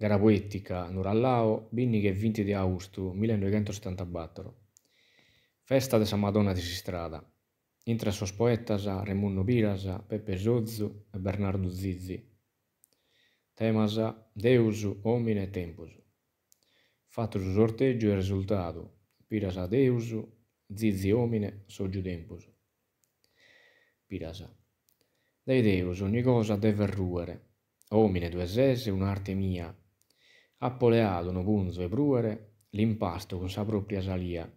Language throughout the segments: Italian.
Garapoetica, Nurallao, Binni che vinti di Augusto, 1974. Festa de Sa Madonna di Sistrada. Intra sos poetas a Remunno Pirasa, Peppe Zozzu e Bernardo Zizzi. Temasa Deusu, Omine e Tempusu. Fatto su sorteggio e risultato. Pirasa Deusu, Zizzi Omine, Soggiu Tempusu. Pirasa. Dei Deus ogni cosa deve ruere. Omine due sese un'arte mia, appoleato no punzo e Bruere l'impasto con sa propria salia.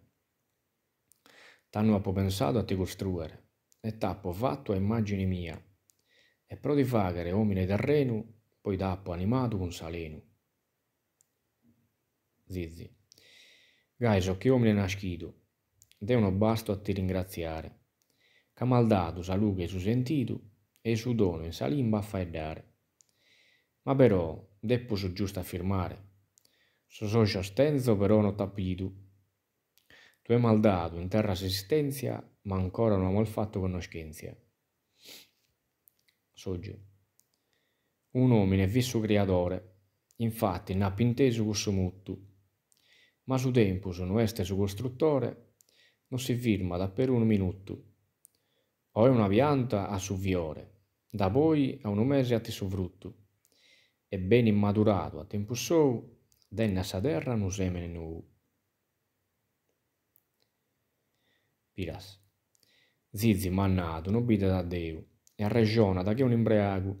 T'hanno appo pensato a te costruere, e t'appo fatto a immagine mia, e pro di fagare omine terrenu, poi t'appo animato con salenu. Zizi. Gai so che omine nascito, de uno basto a ti ringraziare, che maldato sa luga e su sentito, e su dono in sa limba a fai dare. Ma però, depuso giusto a firmare. So socio Stenzo però non tapidu. Tu hai maldato in terra assistenza, ma ancora non ho fatto conoscenza. Soggio. Un uomo è visto creatore, infatti non n'ha pinteso questo muttu. Ma su tempo su non este costruttore, non si firma da per un minuto. O è una pianta a viore, da poi a un mese a ti sovrutto e ben immaturato a tempo suo, denne a sa terra un semine nuovo. Piras. Zizi mannato, non bida da Deu, e arregiona da che un imbriago.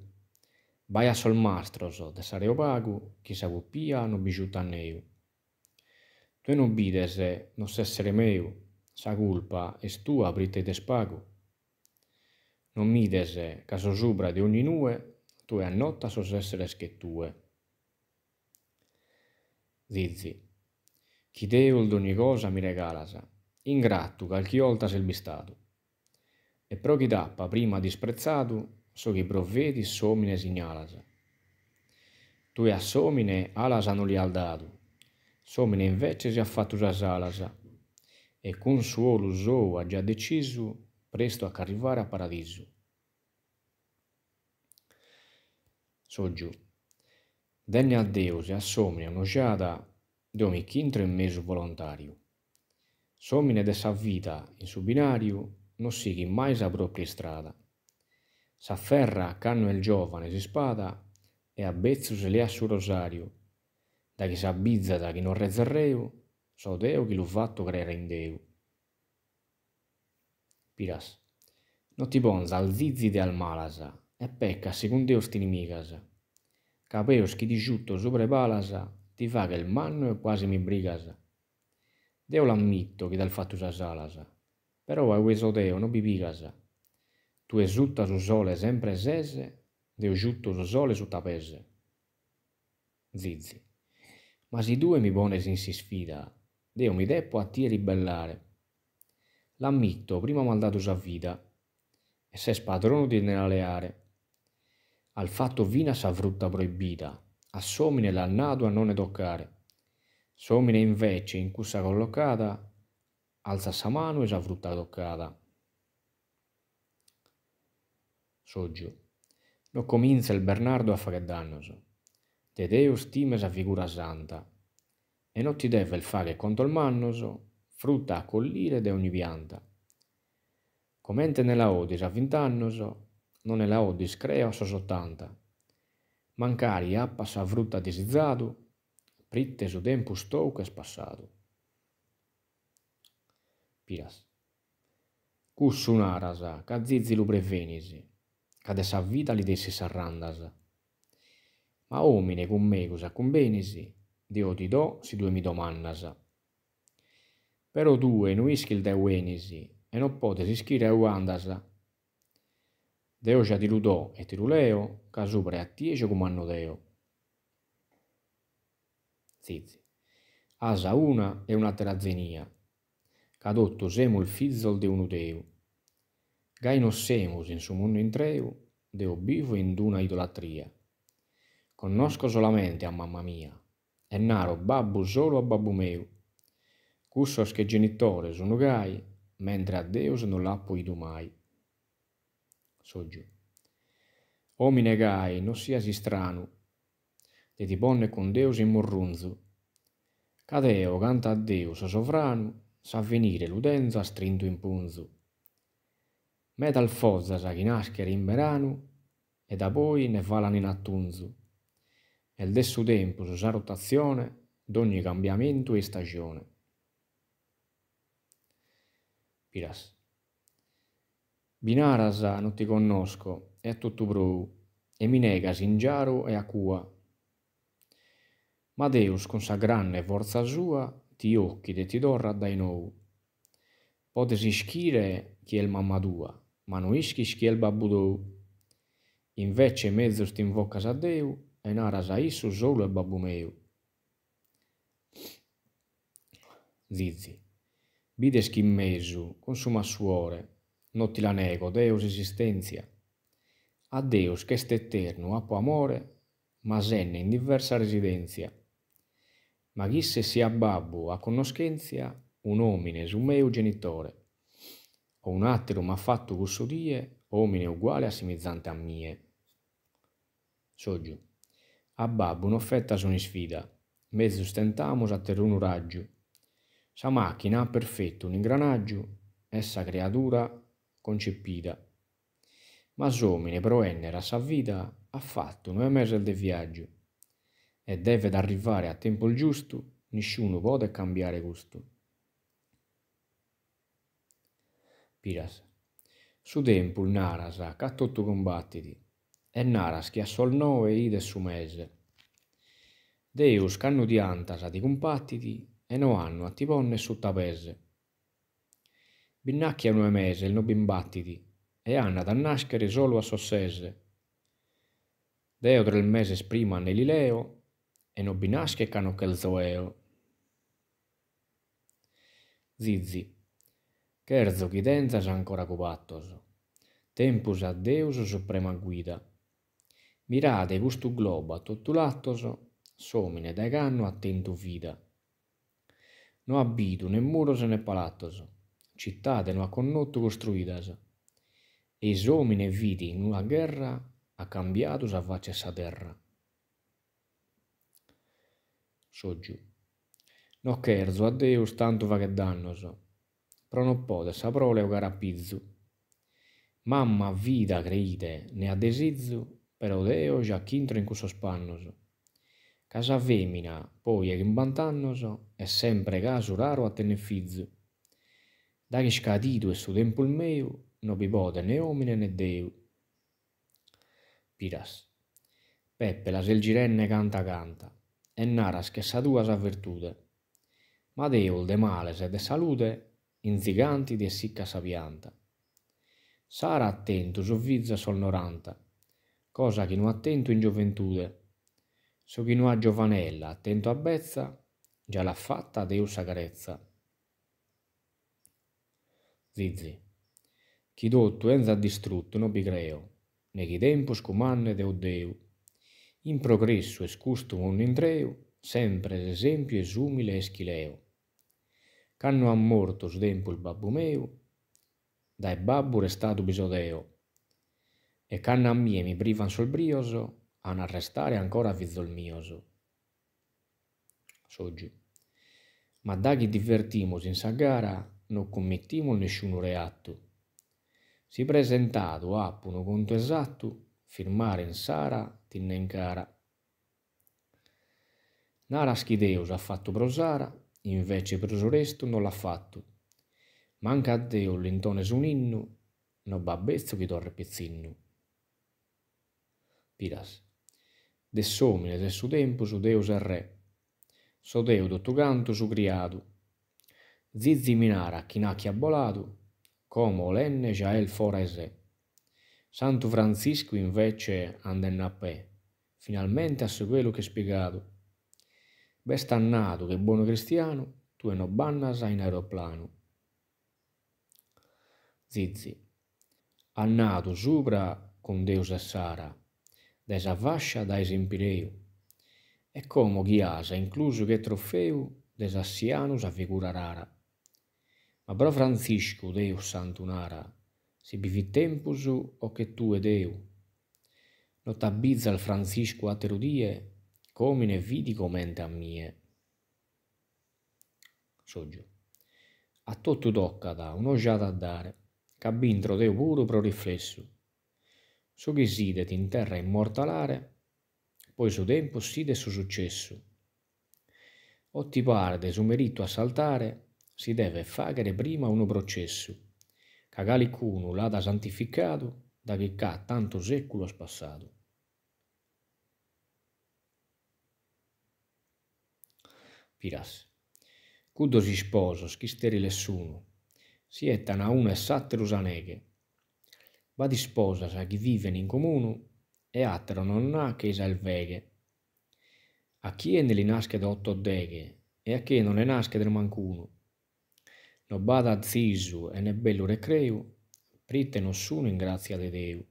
Vai a sol mastros, da sare opaco, chi sa pia non bigiuta neu. Tu non bidese, non s'essere meu, sa culpa e stua aprite te spago. Non midese, caso sopra di ogni nue, e tu tueannotta sozesseresketue. Zizi. Chi deul d'ogni cosa mi regalasa, ingrattu cal chi olta selbistadu. E pro chi dappa prima disprezzadu, so chi provvedi somine signalasa. Tue a somine alasa non li aldadu, somine invece si affattu rasalasa, e con suo l'uso ha già deciso presto a arrivare a paradiso. Soggiù. Denne a Deus e a somnia nociata de ogni quinto e mese volontario. Somine de sa vita in su binario non si chi mai sa propria strada. S'afferra canno il giovane si spada e a Bezzus le ha su rosario. Da chi s'abbizza, da chi non rezzerreu, so Deo chi l'ho fatto creare in Deu. Piras. Non ti ponza al zizzi de al malasa, e peccasi con Deus t'inimigas. Capeus chi ti giutto sopra palas ti fa che il manno e quasi mi brigas. Deo l'ammitto che dal fatto sa salas, però a questo Deo non bibigas. Tu esulta su sole sempre sese, Deo giutto su sole su tapese. Zizi. Ma se due mi pones in si sfida, Deo mi deppo a ti ribellare. L'ammitto prima mandato sa vita, e se spadrono di nella leare al fatto vina s'avrutta proibita, a somine la nado a non toccare. Somine invece in cussa collocata, alza sa mano e sa frutta toccata. Soggio. No comincia il Bernardo a fare dannos. Te Deo stime sa figura santa. E non ti deve il fare contro il mannoso, frutta a collire de ogni pianta. Comente nella odi sa vint'annoso, non è la odis, creo soltanto. Mancari appas avrutta desizzado, pritteso tempus touques passado. Piras. Cus unarasa, ca zizzi lu prevenisi, ca de sa vita li dessi sarrandas. Ma omine cum megus accumbenisi, dio ti do si due mi domannasa. Però due nuiscil de uenisi, e non potesi schire uandasa, Deocia ti ludò e ti ruleo, ca sopra e attiece come annodeo. Zizi. Asa una e un'altra zenia, ca dotto semu il fizzol de unu deu. Gai non semus in suo mondo intreu, deo bivo in d'una idolatria. Conosco solamente a mamma mia, e naro babbo solo a babbo meu. Cussos che genitore sono gai, mentre a Deus non l'ha idu mai. Soggio. Omine gai, non sia si strano, de di bonne con Deus in morrunzu. Cadeo canta a Deus sa venire l'udenza strinto in punzu. Metal fozza sa chi nascere in verano, e da poi ne valano in attunzu. Nel desso tempo su sa rotazione d'ogni cambiamento e stagione. Piras. Binarasa non ti conosco, e a tutto brou, e mi nega singiaro e a cua. Ma Deus consagranne forza sua, ti occhi e ti dorra dai nou. Potesi schire chi è il mamma tua, ma non ischi chi è il babbu tou. Invece mezzo st'invoccas a Deu, e naras a issu solo il babbu meu. Zizi, bides chi mesu, consuma suore, non ti la nego, Deus esistentia. A Deus che est eterno, apo amore, ma senne in diversa residenza. Ma chisse sia babbo a conoscenza un omine su meu genitore, o un atterum ha fatto die, omine uguale assimizzante a mie. Soggiù. A babbo un'offerta sono in sfida, mezzo stentamus a terreno raggio. Sa macchina ha perfetto un ingranaggio, essa creatura concepita. Ma Somine proennero vita ha fatto nove mesi del viaggio e deve arrivare a tempo giusto, nessuno può cambiare gusto. Piras. Su tempo Naras ha tutto combattiti e Naras che ha sol nove ide su mese. Deus canno di antasa di combattiti e no hanno attivonne su tapese. Binnacchia no mese, no bimbattiti, e hanno da nascere solo a sossese. Deo tre mese prima nell'ileo, e no binasche cano zoeo. Zizi, Kerzo chi denzas ancora cubattos, tempus a Deus suprema guida. Mirade gustu globa tottulattos, somine da canno attentu vida. No abitu né muro se né palattos, città non ha connotto costruidas. E esomine vidi in una guerra ha cambiato sa faccia sa terra. Soggiù. No cherzo a Deus tanto va che dannos, però non pode sa prole o carapizzu. Mamma vita creite ne adesizzu, però Deo già ch'intro in questo spannos. Casa femmina, poi e in bantannos, è sempre caso raro a tenefizzu dare scadito e su tempul meu, non vi bode né omine né Deu. Piras. Peppe la selgirenne canta canta, e naras schessa sa tua sa virtude. Ma deu, de male, se de salute, inziganti di essicca sa pianta. Sara attento, sovvizza solnoranta, cosa che non attento in gioventude. So chi non ha giovanella, attento a bezza, già l'ha fatta deu sa carezza. Zizi. Chi Chidottu enza distrutto non picreo, né chi tempus cumanne deu deu. In progresso e scustum un intreu, sempre esempio es umile eschileo. Canno han morto sdempo il babbo meu, dai babbo restato bisodeo. E canna a mie mi privan sol brioso, an arrestare ancora vizzol mioso. Soggi. Ma da chi divertimus in sagara, non commettimo nessun reatto. Si presentato a un conto esatto, firmare in Sara, tinne in cara. Nara Schideus ha fatto prosara, invece prosoresto non l'ha fatto. Manca a Deo l'intone su un inno, non babbezzo che torre pezzinno. Piras. Dessomine del suo tempo su Deo se re. So Deo tutto canto su criato Zizi Minara, Chinacchia Boladu, Como Lenne Jael Forese. Santo Francisco invece a andennapè, finalmente a quello che spiegato. Bestannato che buono cristiano, tu e no bannas in aeroplano. Zizi. Annato sopra con Deus e Sara, da esa vascia da esempireu. E come ghiasa, incluso che trofeu, desassianus a figura rara. Ma Francisco, pro Santunara, se santum ara, si bivit tempus hoc et tue Deu. Not abbizal Franciscu atero come ne vidi comente a mie. Soggiù. A tutto tocca da toccata un'ogiata a dare, che abbintro Deu puro pro riflesso. So che chi sidet in terra immortalare, poi su tempo side su successo. O ti pare de su merito saltare, si deve fare prima uno processo, cagali l'ha da santificato da che ca tanto secolo spassato. Piras. Cudo si sposo, schisteri lessuno, si tana uno e satterus aneghe. Va di sposa sa chi vive in comune e attero non ha che salveghe. A chi è nelle nasche da otto deghe e a chi non è nasche del mancuno non bada a Zisu e ne bello recreu, prite nossunu in grazia di Deu.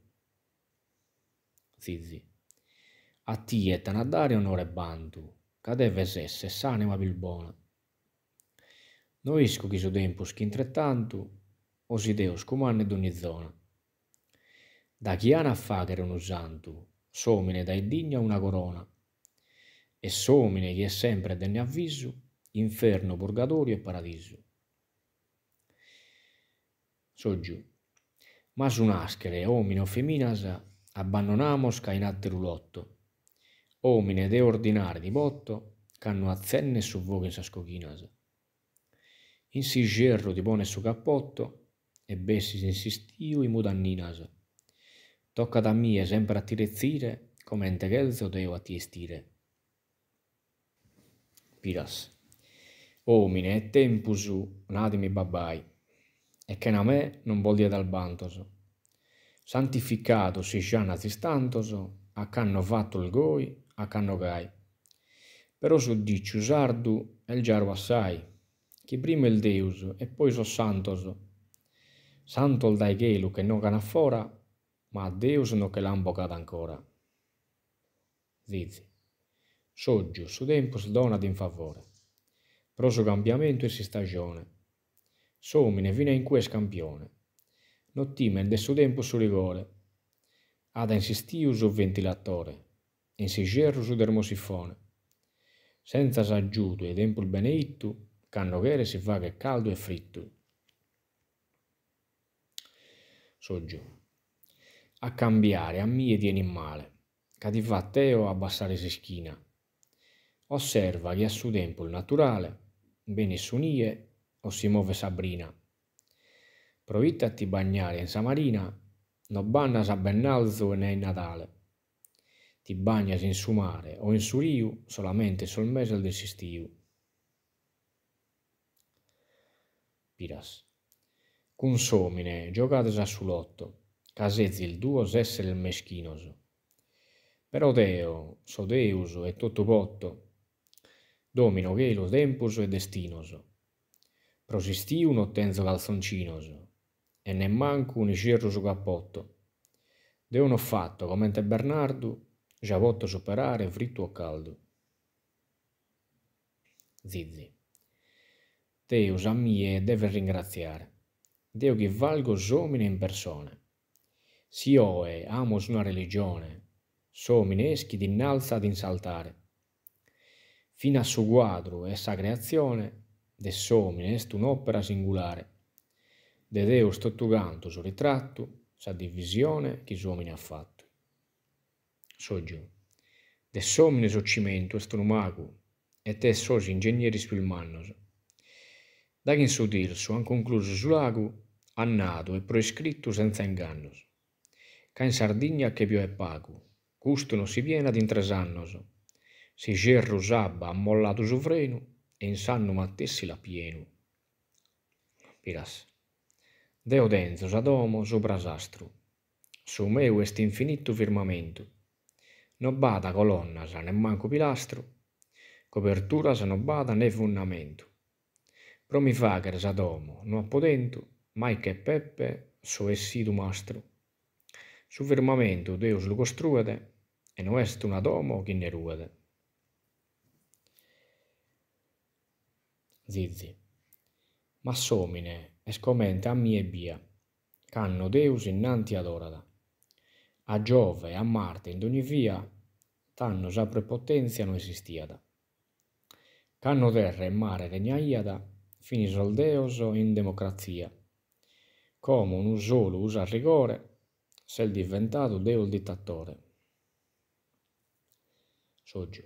Zizi. A ti è et a dare onore che deve essere esse ma bilbona. No isco chi so tempus che intrettantu, osi Deus comande d'ogni zona. Da chiana a fagere un usanto, somine dai digna una corona, e somine gli è sempre denne avviso, inferno, purgatorio e paradiso soggiù. Mas un'aschere, homine o feminas, abbandonamos ca rulotto. Omine de ordinare di botto, canno azzenne su voga in sascochinas. In si gerro di buone su cappotto, e bessis insistiu i mudanninas. Tocca da mie sempre a tirezzire, come entegelzo deo a tiestire. Piras. Omine, su, nadimi babai e canamè non vuol dire dal bantoso. Santificato si giana tristantoso, a canno fatto il goi, a canno gai. Però su diciu usardu è il giaro assai, che prima il Deus e poi so santoso. Santo il dai gelu che non cana fora, ma a Deus non che l'ha ancora. Zizi. Soggiù, su tempo si dona in favore. Pro su cambiamento e si stagione somine fino in cui è scampione. Nottimen del suo tempo su rigore. Ada insistiu sul ventilatore, e insigeru su termosifone. Senza s'aggiuto e tempo il beneittu, cannochere si fa che caldo e fritto. Soggio. A cambiare, a mie tieni male, che ti fa Teo abbassare si schina. Osserva che a suo tempo il naturale, bene sunie o si muove Sabrina. Provitta a ti bagnare in Samarina, non banna sa bennalzo né in Natale. Ti bagnas in su mare o in su rio solamente sul mese del sistiu. Piras. Consomine, giocate giocates a lotto, casezzi il duo essere il meschinoso. Però Deo, Sodeuso e tutto potto, domino che lo tempuso e destinoso prosistì un tenzo calzoncino, e nemmancu un cirru su cappotto. De uno fatto, commente Bernardu, già potto superare fritto o caldu. Zizi. Deus a mie deve ringraziare. Deo che valgo somine in persona. Si oe amos una religione, somine eschi d'innalza ad insaltare. Fino a su quadru e sa creazione, de somine est un'opera singolare. De Deus tottuganto su ritratto, sa divisione chi uomini ha fatto. Soggiù. De somine so cimento est un'umacu, et es sosi ingegneri spilmannos. Da che in su dirso han concluso su lago, annato e proscritto senza ingannos. Ca in Sardigna che più è pago, custo non si viene ad intresannos. Se gerru sabba ammollato su freno, mattessi la pienu. Piras. Deo densos ad sopra subrasastru. Su meu est infinitu firmamentu. No bada colonna sa né manco pilastru. Coperturas no bada né fondamentu. Promi fageres ad homo, non appodentu, mai che Peppe so essidu mastru. Su firmamentu Deus lo costruede, e non est un ad homo chi ne ruede. Zizi. Ma Massomine, escomente a mie bia, canno Deus innanti adorada. A Giove, e a Marte, in ogni via, tannos a prepotenza non esistiada. Canno terra e mare regna iada, al Deus in democrazia. Come un solo usa rigore, se il diventato Deo il dittatore. Soggio.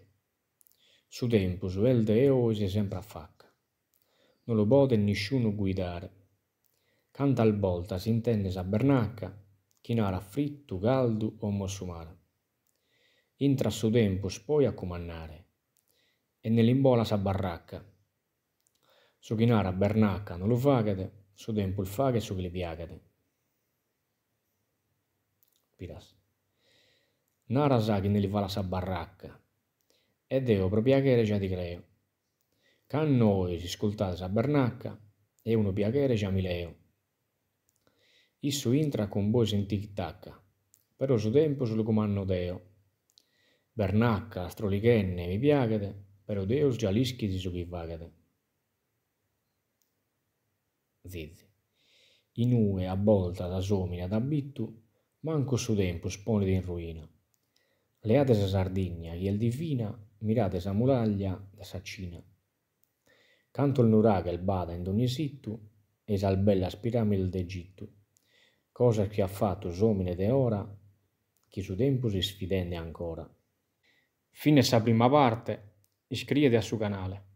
Su tempo tempus vel Deo si sempre a non lo può nisciuno guidare. Canta al volta si intende sa bernacca, chi nara frittu, caldu o mossumara. Intra su tempo spoi a comannare, e nell'imbola sa barracca. Su chi nara bernacca non lo fagate, su tempo il faghe su che le piagate. Piras. Nara sa che nell'ivala sa barracca, e devo proprio che già di creo. Can noi si ascoltase a Barnacca e uno piacere Giamileo. Isso intra con voi sentì tacca, però su tempo sul comando Deo. Bernacca, strolichenne, mi piacete, però Deus già lischi di su chi Zizi. Inue a volta da somina da bittu, manco su tempo sponete in ruina. Leate sa Sardigna, chi è divina, mirate sa muraglia da Saccina canto il nuraga, il bada in ogni sittu, esalbella las spiramil d'Egitto. cosa che ha fatto somine de ora, che su tempo si sfidende ancora. Fine sa prima parte, iscriviti al suo canale.